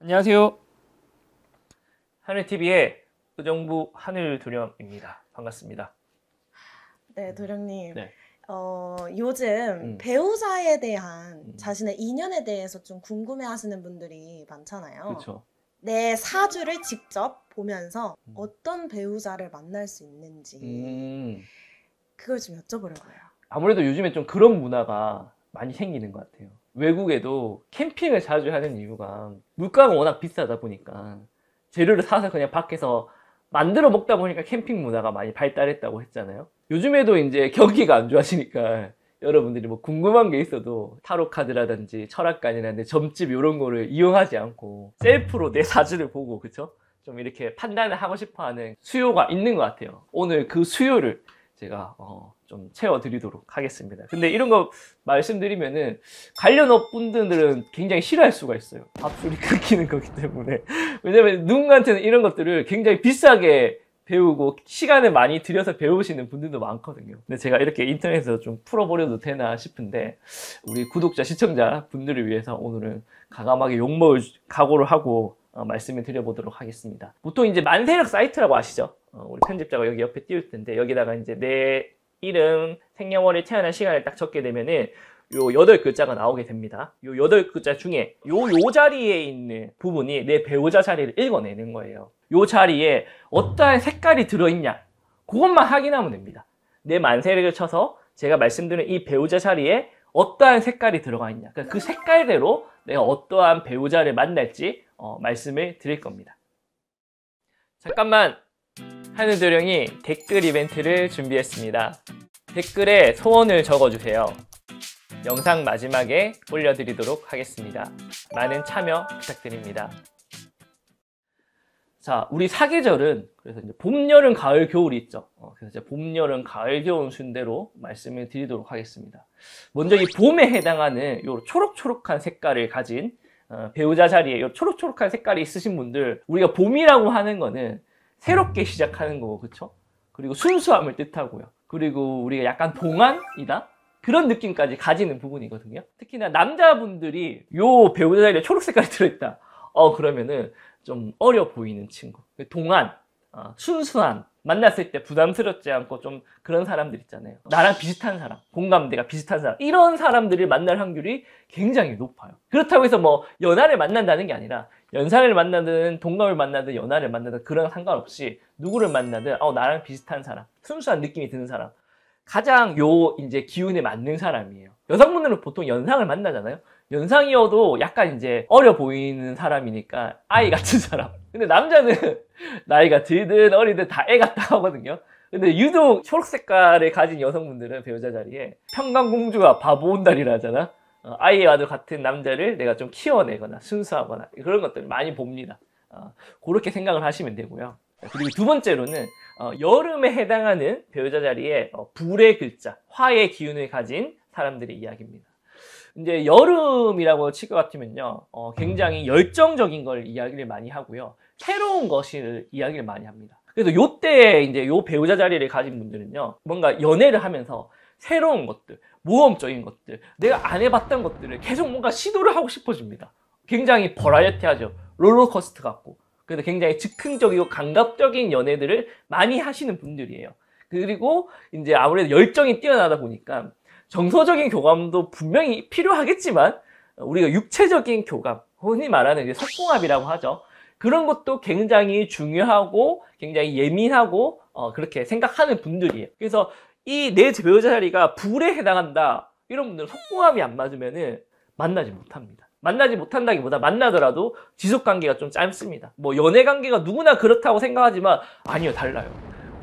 안녕하세요. 하늘TV의 의정부 하늘 도령입니다. 반갑습니다. 네, 음. 도령님. 네. 어, 요즘 음. 배우자에 대한 음. 자신의 인연에 대해서 좀 궁금해 하시는 분들이 많잖아요. 그렇죠. 내 사주를 직접 보면서 음. 어떤 배우자를 만날 수 있는지 음. 그걸 좀 여쭤보려고요. 아무래도 요즘에 좀 그런 문화가 많이 생기는 것 같아요. 외국에도 캠핑을 자주 하는 이유가 물가가 워낙 비싸다 보니까 재료를 사서 그냥 밖에서 만들어 먹다 보니까 캠핑 문화가 많이 발달했다고 했잖아요. 요즘에도 이제 경기가 안 좋아지니까 여러분들이 뭐 궁금한 게 있어도 타로 카드라든지 철학관이라든지 점집 이런 거를 이용하지 않고 셀프로 내사진을 보고 그쵸? 좀 이렇게 판단을 하고 싶어 하는 수요가 있는 것 같아요. 오늘 그 수요를 제가 어좀 채워드리도록 하겠습니다. 근데 이런 거 말씀드리면은 관련업 분들은 굉장히 싫어할 수가 있어요. 밥줄이 끊기는 거기 때문에. 왜냐면 누군가한테는 이런 것들을 굉장히 비싸게 배우고 시간을 많이 들여서 배우시는 분들도 많거든요. 근데 제가 이렇게 인터넷에서 좀풀어버려도 되나 싶은데 우리 구독자, 시청자 분들을 위해서 오늘은 가감하게 욕먹을 각오를 하고 어, 말씀을 드려보도록 하겠습니다. 보통 이제 만세력 사이트라고 아시죠? 어, 우리 편집자가 여기 옆에 띄울 텐데 여기다가 이제 내 이름, 생년월일, 태어난 시간을 딱 적게 되면은 요 여덟 글자가 나오게 됩니다. 요 여덟 글자 중에 요, 요 자리에 있는 부분이 내 배우자 자리를 읽어내는 거예요. 요 자리에 어떠한 색깔이 들어있냐. 그것만 확인하면 됩니다. 내 만세를 쳐서 제가 말씀드린 이 배우자 자리에 어떠한 색깔이 들어가 있냐. 그그 그러니까 색깔대로 내가 어떠한 배우자를 만날지 어, 말씀을 드릴 겁니다. 잠깐만 하늘도령이 댓글 이벤트를 준비했습니다. 댓글에 소원을 적어주세요. 영상 마지막에 올려드리도록 하겠습니다. 많은 참여 부탁드립니다. 자, 우리 사계절은 그래서 이제 봄, 여름, 가을, 겨울이 있죠. 어, 그래서 이제 봄, 여름, 가을, 겨울 순대로 말씀을 드리도록 하겠습니다. 먼저 이 봄에 해당하는 요 초록초록한 색깔을 가진 어, 배우자 자리에 요 초록초록한 색깔이 있으신 분들 우리가 봄이라고 하는 거는 새롭게 시작하는 거고 그쵸 그리고 순수함을 뜻하고요. 그리고 우리가 약간 동안이다? 그런 느낌까지 가지는 부분이거든요. 특히나 남자분들이 요 배우자 들의 초록색깔이 들어있다. 어 그러면은 좀 어려 보이는 친구. 그 동안, 어, 순수한, 만났을 때 부담스럽지 않고 좀 그런 사람들 있잖아요. 나랑 비슷한 사람, 공감대가 비슷한 사람. 이런 사람들을 만날 확률이 굉장히 높아요. 그렇다고 해서 뭐 연하를 만난다는 게 아니라 연상을 만나든 동갑을 만나든 연하를 만나든 그런 상관없이 누구를 만나든 어 나랑 비슷한 사람 순수한 느낌이 드는 사람 가장 요 이제 기운에 맞는 사람이에요 여성분들은 보통 연상을 만나잖아요 연상이어도 약간 이제 어려 보이는 사람이니까 아이 음. 같은 사람 근데 남자는 나이가 들든 어리든 다 애 같다 하거든요 근데 유독 초록 색깔을 가진 여성분들은 배우자 그 자리에 평강공주와 바보 온달이라 하잖아 어, 아이와도 같은 남자를 내가 좀 키워내거나 순수하거나 그런 것들 많이 봅니다. 어, 그렇게 생각을 하시면 되고요. 그리고 두 번째로는 어, 여름에 해당하는 배우자 자리에 어, 불의 글자, 화의 기운을 가진 사람들의 이야기입니다. 이제 여름이라고 칠 것 같으면요, 어, 굉장히 열정적인 걸 이야기를 많이 하고요, 새로운 것을 이야기를 많이 합니다. 그래서 요때 이제 요 배우자 자리를 가진 분들은요, 뭔가 연애를 하면서 새로운 것들, 모험적인 것들, 내가 안 해봤던 것들을 계속 뭔가 시도를 하고 싶어집니다. 굉장히 버라이어티하죠. 롤러코스트 같고. 그래서 굉장히 즉흥적이고 감각적인 연애들을 많이 하시는 분들이에요. 그리고 이제 아무래도 열정이 뛰어나다 보니까 정서적인 교감도 분명히 필요하겠지만 우리가 육체적인 교감, 흔히 말하는 이제 석공합이라고 하죠. 그런 것도 굉장히 중요하고 굉장히 예민하고 어, 그렇게 생각하는 분들이에요. 그래서 이내 배우자 자리가 불에 해당한다. 이런 분들은 속궁합이 안 맞으면은 만나지 못합니다. 만나지 못한다기보다 만나더라도 지속 관계가 좀 짧습니다. 뭐 연애 관계가 누구나 그렇다고 생각하지만 아니요, 달라요.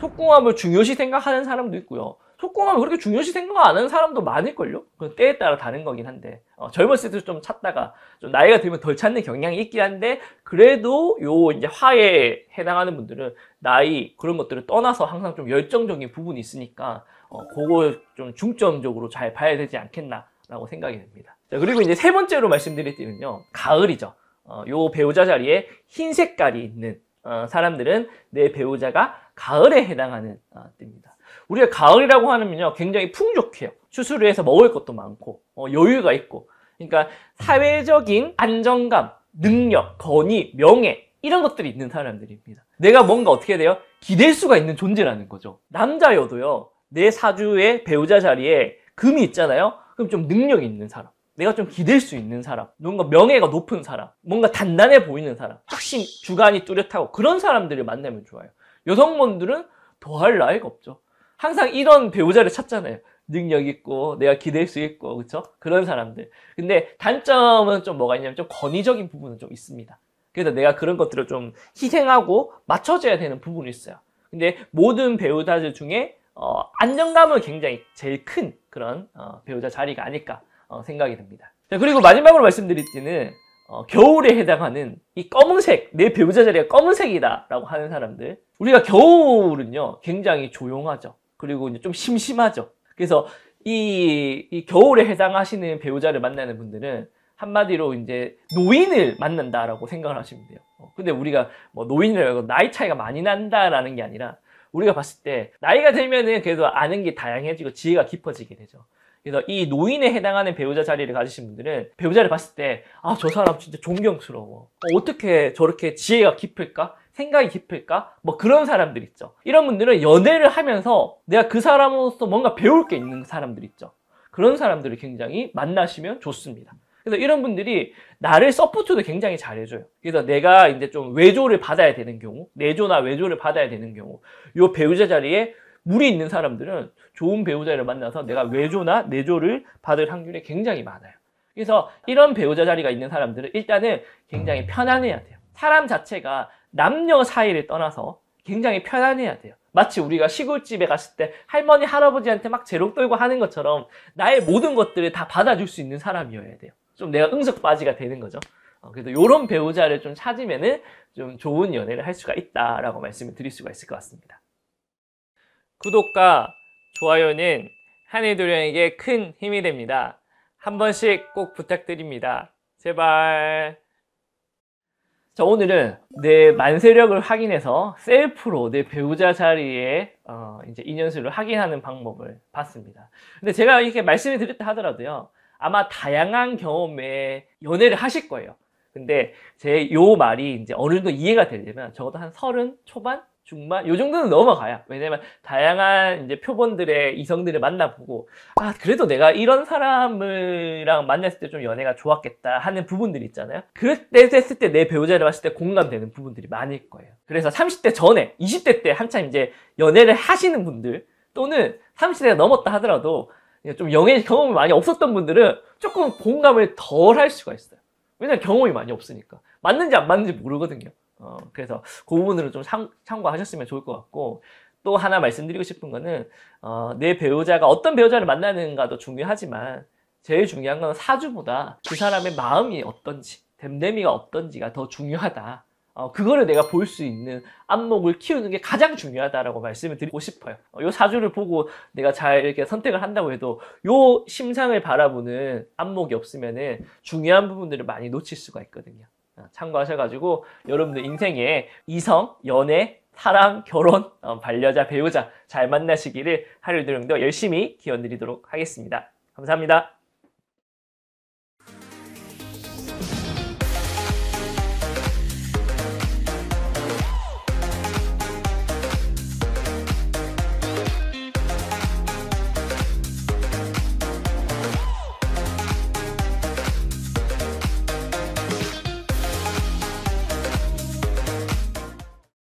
속공함을 중요시 생각하는 사람도 있고요. 속공함을 그렇게 중요시 생각 안 하는 사람도 많을걸요? 그 때에 따라 다른 거긴 한데 어, 젊었을 때도좀 찾다가 좀 나이가 들면 덜 찾는 경향이 있긴 한데 그래도 요 이제 화에 해당하는 분들은 나이 그런 것들을 떠나서 항상 좀 열정적인 부분이 있으니까 어, 그걸 좀 중점적으로 잘 봐야 되지 않겠나라고 생각이 됩니다. 자, 그리고 이제 세 번째로 말씀드릴 때는요 가을이죠. 어, 요 배우자 자리에 흰 색깔이 있는 어, 사람들은 내 배우자가 가을에 해당하는 어, 때입니다. 우리가 가을이라고 하면요 굉장히 풍족해요. 추수를 해서 먹을 것도 많고 어, 여유가 있고 그러니까 사회적인 안정감, 능력, 권위, 명예 이런 것들이 있는 사람들입니다. 내가 뭔가 어떻게 돼요? 기댈 수가 있는 존재라는 거죠. 남자여도요 내 사주의 배우자 자리에 금이 있잖아요. 그럼 좀 능력 이 있는 사람. 내가 좀 기댈 수 있는 사람, 뭔가 명예가 높은 사람, 뭔가 단단해 보이는 사람, 확신, 주관이 뚜렷하고 그런 사람들을 만나면 좋아요. 여성분들은 더할 나이가 없죠. 항상 이런 배우자를 찾잖아요. 능력 있고 내가 기댈 수 있고 그렇죠? 그런 사람들. 근데 단점은 좀 뭐가 있냐면 좀 권위적인 부분은 좀 있습니다. 그래서 내가 그런 것들을 좀 희생하고 맞춰줘야 되는 부분이 있어요. 근데 모든 배우자들 중에 어, 안정감을 굉장히 제일 큰 그런 어, 배우자 자리가 아닐까. 어, 생각이 듭니다. 자, 그리고 마지막으로 말씀드릴때는 어, 겨울에 해당하는 이 검은색, 내 배우자 자리가 검은색이다 라고 하는 사람들. 우리가 겨울은요, 굉장히 조용하죠. 그리고 이제 좀 심심하죠. 그래서 이, 이 겨울에 해당하시는 배우자를 만나는 분들은 한마디로 이제 노인을 만난다라고 생각을 하시면 돼요. 어, 근데 우리가 뭐 노인이라고 나이 차이가 많이 난다라는 게 아니라 우리가 봤을 때 나이가 들면은 그래도 아는 게 다양해지고 지혜가 깊어지게 되죠. 그래서 이 노인에 해당하는 배우자 자리를 가지신 분들은 배우자를 봤을 때 아 저 사람 진짜 존경스러워 어, 떻게 저렇게 지혜가 깊을까? 생각이 깊을까? 뭐 그런 사람들 있죠 이런 분들은 연애를 하면서 내가 그 사람으로서 뭔가 배울 게 있는 사람들 있죠 그런 사람들을 굉장히 만나시면 좋습니다 그래서 이런 분들이 나를 서포트도 굉장히 잘해줘요. 그래서 내가 이제 좀 외조를 받아야 되는 경우, 내조나 외조를 받아야 되는 경우, 이 배우자 자리에 물이 있는 사람들은 좋은 배우자를 만나서 내가 외조나 내조를 받을 확률이 굉장히 많아요. 그래서 이런 배우자 자리가 있는 사람들은 일단은 굉장히 편안해야 돼요. 사람 자체가 남녀 사이를 떠나서 굉장히 편안해야 돼요. 마치 우리가 시골집에 갔을 때 할머니, 할아버지한테 막 재롱 떨고 하는 것처럼 나의 모든 것들을 다 받아줄 수 있는 사람이어야 돼요. 좀 내가 응석바지가 되는 거죠. 어, 그래서 이런 배우자를 좀 찾으면은 좀 좋은 연애를 할 수가 있다라고 말씀을 드릴 수가 있을 것 같습니다. 구독과 좋아요는 한의도령에게 큰 힘이 됩니다. 한 번씩 꼭 부탁드립니다. 제발. 자, 오늘은 내 만세력을 확인해서 셀프로 내 배우자 자리에 어, 이제 인연수를 확인하는 방법을 봤습니다. 근데 제가 이렇게 말씀을 드렸다 하더라도요. 아마 다양한 경험에 연애를 하실 거예요. 근데 제 요 말이 이제 어느 정도 이해가 되려면 적어도 한 서른 초반 중반 요 정도는 넘어가야 왜냐면 다양한 이제 표본들의 이성들을 만나보고 아 그래도 내가 이런 사람을랑 만났을 때 좀 연애가 좋았겠다 하는 부분들이 있잖아요 그때 했을 때 내 배우자를 봤을 때 공감되는 부분들이 많을 거예요 그래서 30대 전에 20대 때 한참 이제 연애를 하시는 분들 또는 30대가 넘었다 하더라도 좀 연애 경험이 많이 없었던 분들은 조금 공감을 덜 할 수가 있어요 왜냐면 경험이 많이 없으니까 맞는지 안 맞는지 모르거든요 어, 그래서 그 부분으로 좀 참, 참고하셨으면 좋을 것 같고 또 하나 말씀드리고 싶은 거는 어, 내 배우자가 어떤 배우자를 만나는가도 중요하지만 제일 중요한 건 사주보다 그 사람의 마음이 어떤지 됨됨이가 어떤지가 더 중요하다. 어, 그거를 내가 볼 수 있는 안목을 키우는 게 가장 중요하다라고 말씀을 드리고 싶어요. 어, 요 사주를 보고 내가 잘 이렇게 선택을 한다고 해도 요 심상을 바라보는 안목이 없으면은 중요한 부분들을 많이 놓칠 수가 있거든요. 어, 참고하셔가지고 여러분들 인생에 이성, 연애, 사랑, 결혼, 어, 반려자, 배우자 잘 만나시기를 하루 이동도 열심히 기원드리도록 하겠습니다. 감사합니다.